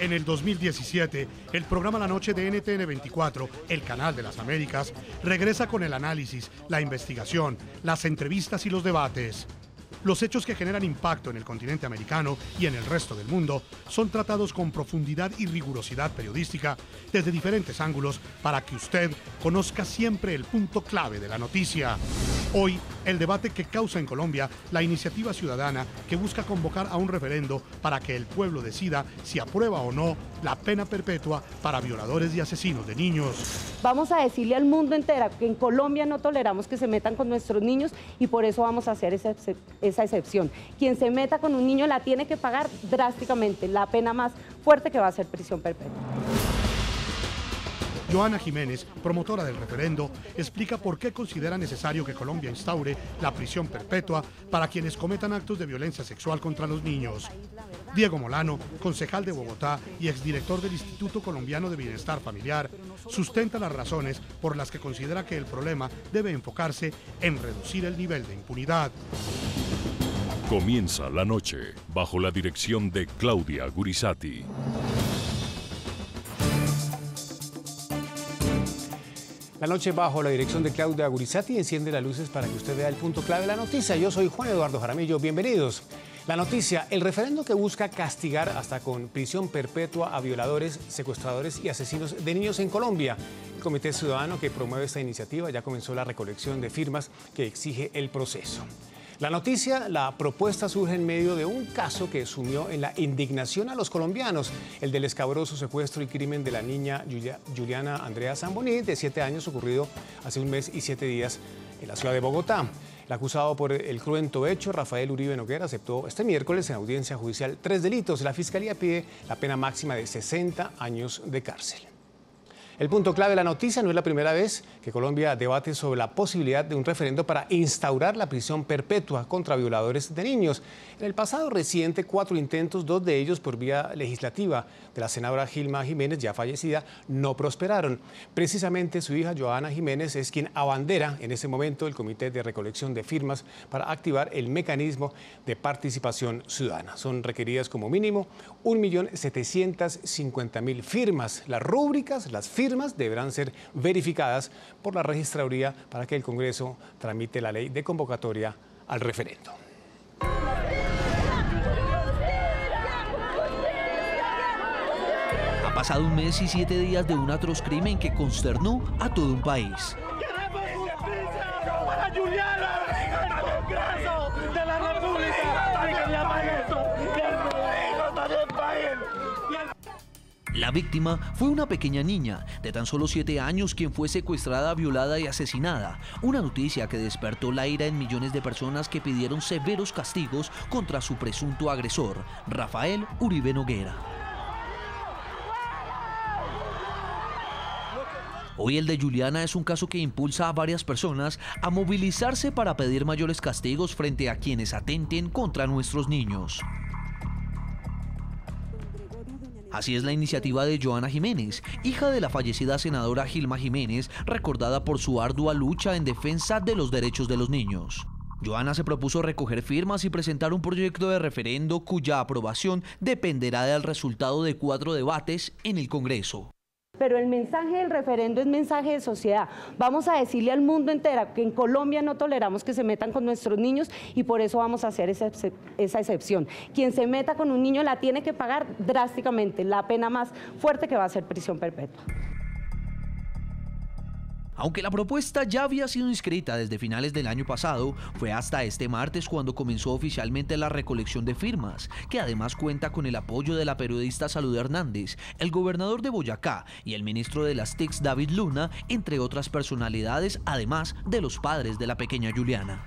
En el 2017, el programa La Noche de NTN 24, el canal de las Américas, regresa con el análisis, la investigación, las entrevistas y los debates. Los hechos que generan impacto en el continente americano y en el resto del mundo son tratados con profundidad y rigurosidad periodística desde diferentes ángulos para que usted conozca siempre el punto clave de la noticia. Hoy el debate que causa en Colombia la iniciativa ciudadana que busca convocar a un referendo para que el pueblo decida si aprueba o no la pena perpetua para violadores y asesinos de niños. Vamos a decirle al mundo entero que en Colombia no toleramos que se metan con nuestros niños y por eso vamos a hacer esa, excepción. Quien se meta con un niño la tiene que pagar drásticamente, la pena más fuerte que va a ser prisión perpetua. Joana Jiménez, promotora del referendo, explica por qué considera necesario que Colombia instaure la prisión perpetua para quienes cometan actos de violencia sexual contra los niños. Diego Molano, concejal de Bogotá y exdirector del Instituto Colombiano de Bienestar Familiar, sustenta las razones por las que considera que el problema debe enfocarse en reducir el nivel de impunidad. Comienza la noche bajo la dirección de Claudia Gurizati. La noche bajo la dirección de Claudia Gurizati enciende las luces para que usted vea el punto clave de la noticia. Yo soy Juan Eduardo Jaramillo, bienvenidos. La noticia, el referendo que busca castigar hasta con prisión perpetua a violadores, secuestradores y asesinos de niños en Colombia. El Comité Ciudadano que promueve esta iniciativa ya comenzó la recolección de firmas que exige el proceso. La noticia, la propuesta surge en medio de un caso que sumió en la indignación a los colombianos, el del escabroso secuestro y crimen de la niña Juliana Andrea Zamboni, de siete años, ocurrido hace un mes y siete días en la ciudad de Bogotá. El acusado por el cruento hecho, Rafael Uribe Noguera, aceptó este miércoles en audiencia judicial tres delitos. La Fiscalía pide la pena máxima de 60 años de cárcel. El punto clave de la noticia no es la primera vez que Colombia debate sobre la posibilidad de un referendo para instaurar la prisión perpetua contra violadores de niños. En el pasado reciente, cuatro intentos, dos de ellos por vía legislativa de la senadora Gilma Jiménez, ya fallecida, no prosperaron. Precisamente su hija Joana Jiménez es quien abandera en ese momento el Comité de Recolección de Firmas para activar el mecanismo de participación ciudadana. Son requeridas como mínimo 1.750.000 firmas. Las rúbricas, las firmas deberán ser verificadas por la registraduría para que el Congreso tramite la ley de convocatoria al referendo. Ha pasado un mes y siete días de un atroz crimen que consternó a todo un país. La víctima fue una pequeña niña de tan solo siete años quien fue secuestrada, violada y asesinada. Una noticia que despertó la ira en millones de personas que pidieron severos castigos contra su presunto agresor, Rafael Uribe Noguera. Hoy el de Juliana es un caso que impulsa a varias personas a movilizarse para pedir mayores castigos frente a quienes atenten contra nuestros niños. Así es la iniciativa de Joana Jiménez, hija de la fallecida senadora Gilma Jiménez, recordada por su ardua lucha en defensa de los derechos de los niños. Joana se propuso recoger firmas y presentar un proyecto de referendo cuya aprobación dependerá del resultado de cuatro debates en el Congreso pero el mensaje del referendo es mensaje de sociedad. Vamos a decirle al mundo entero que en Colombia no toleramos que se metan con nuestros niños y por eso vamos a hacer esa, excepción. Quien se meta con un niño la tiene que pagar drásticamente, la pena más fuerte que va a ser prisión perpetua. Aunque la propuesta ya había sido inscrita desde finales del año pasado, fue hasta este martes cuando comenzó oficialmente la recolección de firmas, que además cuenta con el apoyo de la periodista Salud Hernández, el gobernador de Boyacá y el ministro de las TICs David Luna, entre otras personalidades, además de los padres de la pequeña Juliana.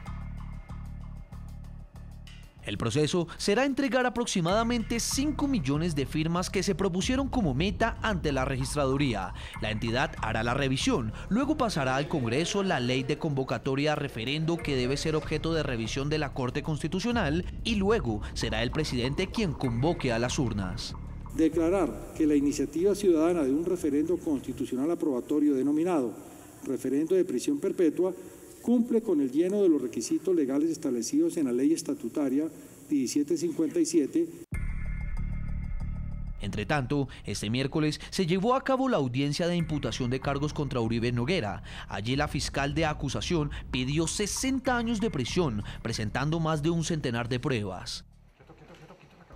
El proceso será entregar aproximadamente 5 millones de firmas que se propusieron como meta ante la registraduría. La entidad hará la revisión, luego pasará al Congreso la ley de convocatoria a referendo que debe ser objeto de revisión de la Corte Constitucional y luego será el presidente quien convoque a las urnas. Declarar que la iniciativa ciudadana de un referendo constitucional aprobatorio denominado referendo de prisión perpetua cumple con el lleno de los requisitos legales establecidos en la ley estatutaria 1757. Entre tanto, este miércoles se llevó a cabo la audiencia de imputación de cargos contra Uribe Noguera. Allí la fiscal de acusación pidió 60 años de prisión, presentando más de un centenar de pruebas.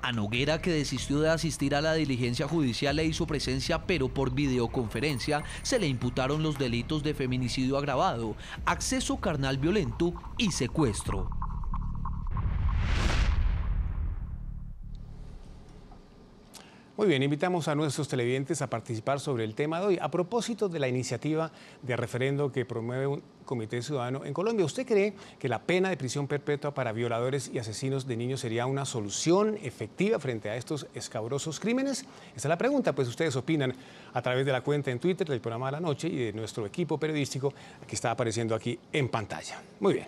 A Noguera, que desistió de asistir a la diligencia judicial, le hizo presencia, pero por videoconferencia, se le imputaron los delitos de feminicidio agravado, acceso carnal violento y secuestro. Muy bien, invitamos a nuestros televidentes a participar sobre el tema de hoy. A propósito de la iniciativa de referendo que promueve un comité ciudadano en Colombia, ¿usted cree que la pena de prisión perpetua para violadores y asesinos de niños sería una solución efectiva frente a estos escabrosos crímenes? Esa es la pregunta, pues ustedes opinan a través de la cuenta en Twitter del programa de la noche y de nuestro equipo periodístico que está apareciendo aquí en pantalla. Muy bien.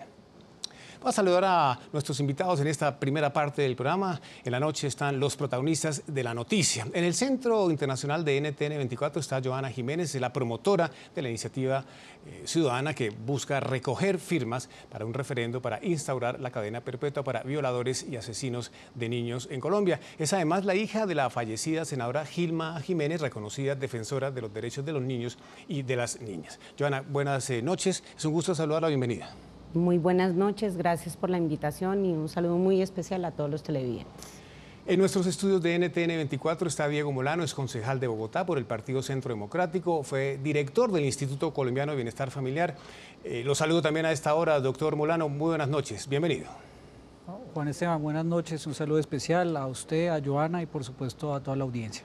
Va a saludar a nuestros invitados en esta primera parte del programa. En la noche están los protagonistas de la noticia. En el Centro Internacional de NTN 24 está Joana Jiménez, la promotora de la iniciativa eh, ciudadana que busca recoger firmas para un referendo para instaurar la cadena perpetua para violadores y asesinos de niños en Colombia. Es además la hija de la fallecida senadora Gilma Jiménez, reconocida defensora de los derechos de los niños y de las niñas. Joana, buenas eh, noches. Es un gusto saludarla. Bienvenida. Muy buenas noches, gracias por la invitación y un saludo muy especial a todos los televidentes. En nuestros estudios de NTN 24 está Diego Molano, es concejal de Bogotá por el Partido Centro Democrático, fue director del Instituto Colombiano de Bienestar Familiar. Eh, lo saludo también a esta hora, doctor Molano, muy buenas noches, bienvenido. Juan Esteban, buenas noches, un saludo especial a usted, a Joana y por supuesto a toda la audiencia.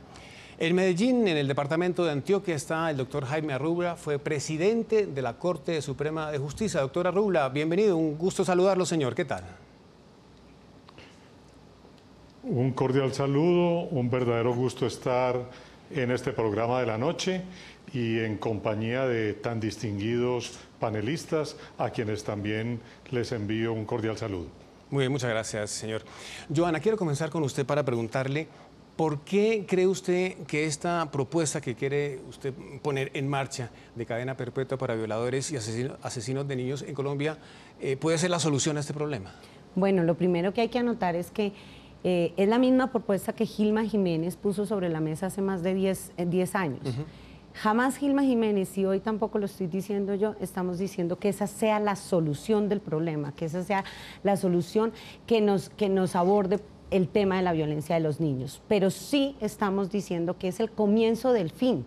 En Medellín, en el departamento de Antioquia, está el doctor Jaime Arrubla, fue presidente de la Corte Suprema de Justicia. Doctor Arrubla, bienvenido, un gusto saludarlo, señor. ¿Qué tal? Un cordial saludo, un verdadero gusto estar en este programa de la noche y en compañía de tan distinguidos panelistas a quienes también les envío un cordial saludo. Muy bien, muchas gracias, señor. Joana, quiero comenzar con usted para preguntarle ¿Por qué cree usted que esta propuesta que quiere usted poner en marcha de cadena perpetua para violadores y asesinos de niños en Colombia eh, puede ser la solución a este problema? Bueno, lo primero que hay que anotar es que eh, es la misma propuesta que Gilma Jiménez puso sobre la mesa hace más de 10 eh, años. Jamás Gilma Jiménez, y hoy tampoco lo estoy diciendo yo, estamos diciendo que esa sea la solución del problema, que esa sea la solución que nos, que nos aborde el tema de la violencia de los niños, pero sí estamos diciendo que es el comienzo del fin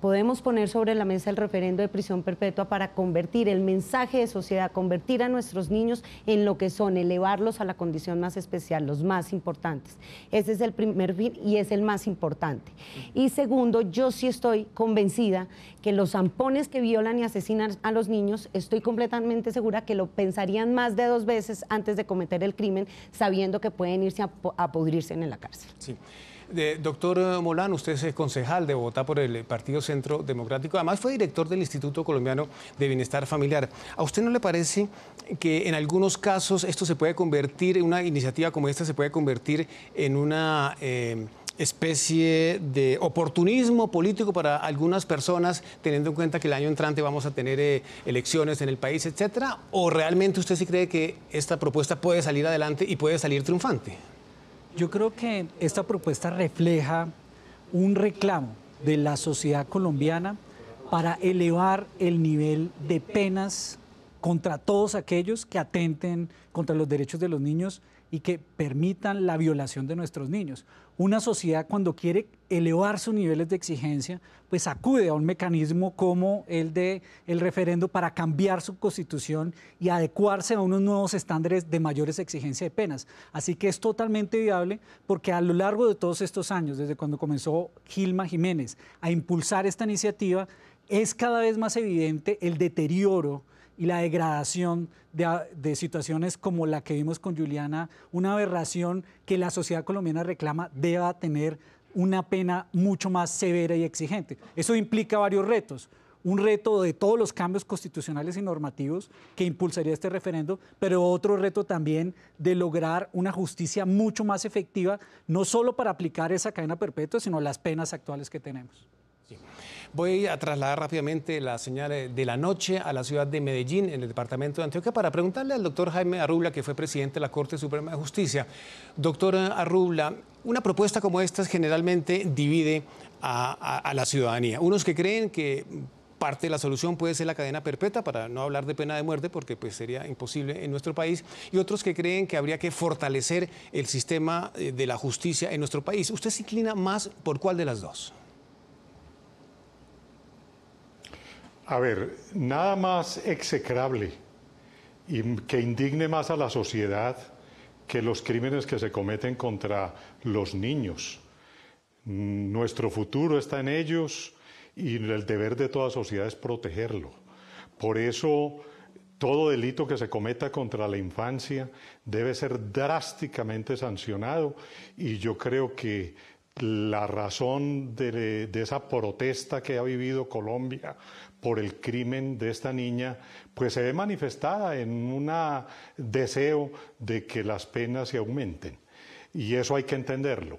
podemos poner sobre la mesa el referendo de prisión perpetua para convertir el mensaje de sociedad, convertir a nuestros niños en lo que son, elevarlos a la condición más especial, los más importantes. Ese es el primer fin y es el más importante. Y segundo, yo sí estoy convencida que los zampones que violan y asesinan a los niños, estoy completamente segura que lo pensarían más de dos veces antes de cometer el crimen, sabiendo que pueden irse a, pudrirse en la cárcel. Sí doctor Molán, usted es concejal de Bogotá por el Partido Centro Democrático, además fue director del Instituto Colombiano de Bienestar Familiar. ¿A usted no le parece que en algunos casos esto se puede convertir, una iniciativa como esta se puede convertir en una... Eh, especie de oportunismo político para algunas personas, teniendo en cuenta que el año entrante vamos a tener eh, elecciones en el país, etcétera? ¿O realmente usted sí cree que esta propuesta puede salir adelante y puede salir triunfante? Yo creo que esta propuesta refleja un reclamo de la sociedad colombiana para elevar el nivel de penas contra todos aquellos que atenten contra los derechos de los niños y que permitan la violación de nuestros niños. Una sociedad cuando quiere elevar sus niveles de exigencia, pues acude a un mecanismo como el de el referendo para cambiar su constitución y adecuarse a unos nuevos estándares de mayores exigencias de penas. Así que es totalmente viable porque a lo largo de todos estos años, desde cuando comenzó Gilma Jiménez a impulsar esta iniciativa, es cada vez más evidente el deterioro y la degradación de, situaciones como la que vimos con Juliana, una aberración que la sociedad colombiana reclama deba tener una pena mucho más severa y exigente. Eso implica varios retos. Un reto de todos los cambios constitucionales y normativos que impulsaría este referendo, pero otro reto también de lograr una justicia mucho más efectiva, no solo para aplicar esa cadena perpetua, sino las penas actuales que tenemos. Voy a trasladar rápidamente la señal eh, de la noche a la ciudad de Medellín, en el departamento de Antioquia, para preguntarle al doctor Jaime Arrubla, que fue presidente de la Corte Suprema de Justicia. Doctor Arrubla, una propuesta como esta generalmente divide a, la ciudadanía. Unos que creen que parte de la solución puede ser la cadena perpetua, para no hablar de pena de muerte, porque pues, sería imposible en nuestro país, y otros que creen que habría que fortalecer el sistema eh, de la justicia en nuestro país. ¿Usted se inclina más por cuál de las dos? A ver, nada más execrable y que indigne más a la sociedad que los crímenes que se cometen contra los niños. Nuestro futuro está en ellos y el deber de toda sociedad es protegerlo. Por eso, todo delito que se cometa contra la infancia debe ser drásticamente sancionado y yo creo que la razón de, esa protesta que ha vivido Colombia por el crimen de esta niña, pues se ve manifestada en un deseo de que las penas se aumenten. Y eso hay que entenderlo.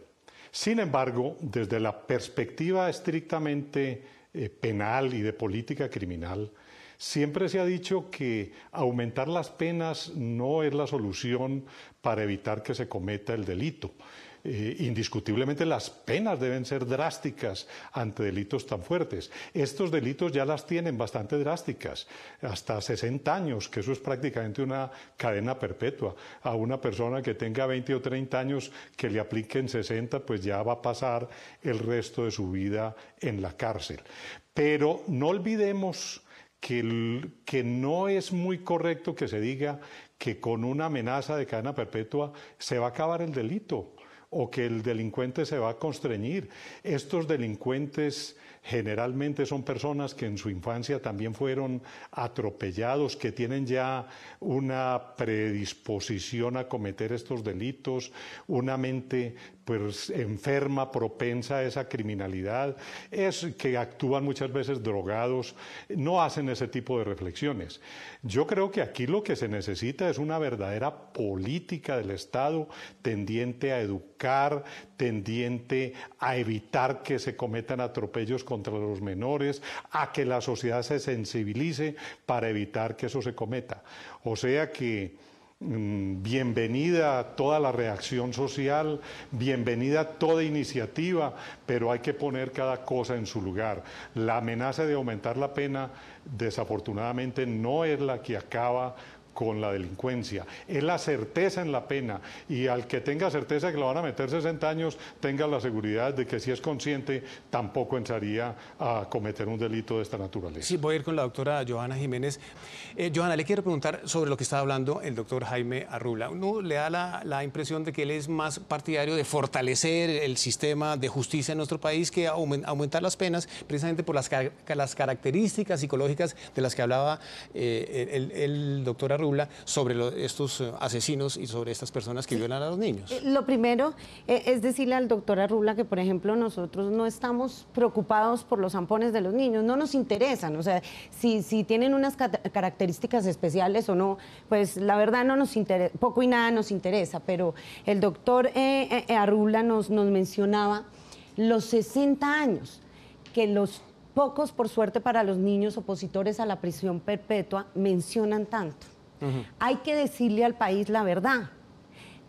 Sin embargo, desde la perspectiva estrictamente eh, penal y de política criminal, Siempre se ha dicho que aumentar las penas no es la solución para evitar que se cometa el delito. Eh, indiscutiblemente las penas deben ser drásticas ante delitos tan fuertes. Estos delitos ya las tienen bastante drásticas, hasta 60 años, que eso es prácticamente una cadena perpetua. A una persona que tenga 20 o 30 años que le apliquen 60, pues ya va a pasar el resto de su vida en la cárcel. Pero no olvidemos que no es muy correcto que se diga que con una amenaza de cadena perpetua se va a acabar el delito o que el delincuente se va a constreñir. Estos delincuentes Generalmente son personas que en su infancia también fueron atropellados, que tienen ya una predisposición a cometer estos delitos, una mente pues enferma, propensa a esa criminalidad, es que actúan muchas veces drogados, no hacen ese tipo de reflexiones. Yo creo que aquí lo que se necesita es una verdadera política del Estado tendiente a educar, tendiente a evitar que se cometan atropellos contra los menores, a que la sociedad se sensibilice para evitar que eso se cometa. O sea que mm, bienvenida toda la reacción social, bienvenida toda iniciativa, pero hay que poner cada cosa en su lugar. La amenaza de aumentar la pena, desafortunadamente, no es la que acaba con la delincuencia, es la certeza en la pena y al que tenga certeza que lo van a meter 60 años, tenga la seguridad de que si es consciente tampoco entraría a cometer un delito de esta naturaleza. Sí, voy a ir con la doctora Johanna Jiménez. Eh, Johanna, le quiero preguntar sobre lo que estaba hablando el doctor Jaime Arrula. Uno le da la, impresión de que él es más partidario de fortalecer el sistema de justicia en nuestro país que aumentar las penas precisamente por las, características psicológicas de las que hablaba eh, el, el doctor Arrula. Rula sobre estos eh, asesinos y sobre estas personas que violan a los niños. Eh, lo primero eh, es decirle al doctor Arrula que, por ejemplo, nosotros no estamos preocupados por los zampones de los niños, no nos interesan, o sea, si, tienen unas características especiales o no, pues la verdad no nos interesa, poco y nada nos interesa, pero el doctor eh, Arrula nos, nos mencionaba los 60 años que los pocos, por suerte para los niños opositores a la prisión perpetua, mencionan tanto. Hay que decirle al país la verdad.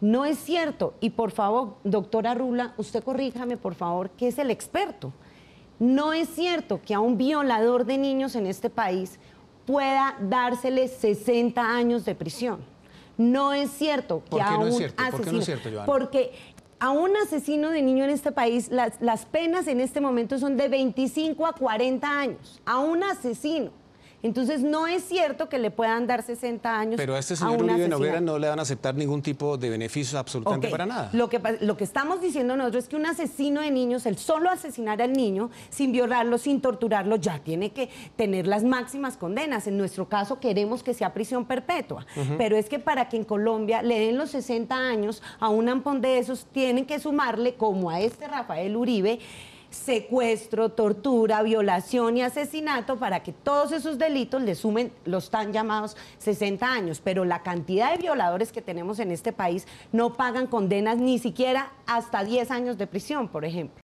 No es cierto, y por favor, doctora Rula, usted corríjame, por favor, que es el experto. No es cierto que a un violador de niños en este país pueda dársele 60 años de prisión. No es cierto que a un asesino. Porque a un asesino de niño en este país, las, las, penas en este momento son de 25 a 40 años. A un asesino. Entonces no es cierto que le puedan dar 60 años. Pero a este señor Uribe Noguera no le van a aceptar ningún tipo de beneficio absolutamente para nada. Lo que, lo que estamos diciendo nosotros es que un asesino de niños, el solo asesinar al niño sin violarlo, sin torturarlo, ya tiene que tener las máximas condenas. En nuestro caso queremos que sea prisión perpetua. Pero es que para que en Colombia le den los 60 años a un ampón de esos, tienen que sumarle, como a este Rafael Uribe, secuestro, tortura, violación y asesinato para que todos esos delitos le sumen los tan llamados 60 años. Pero la cantidad de violadores que tenemos en este país no pagan condenas ni siquiera hasta 10 años de prisión, por ejemplo.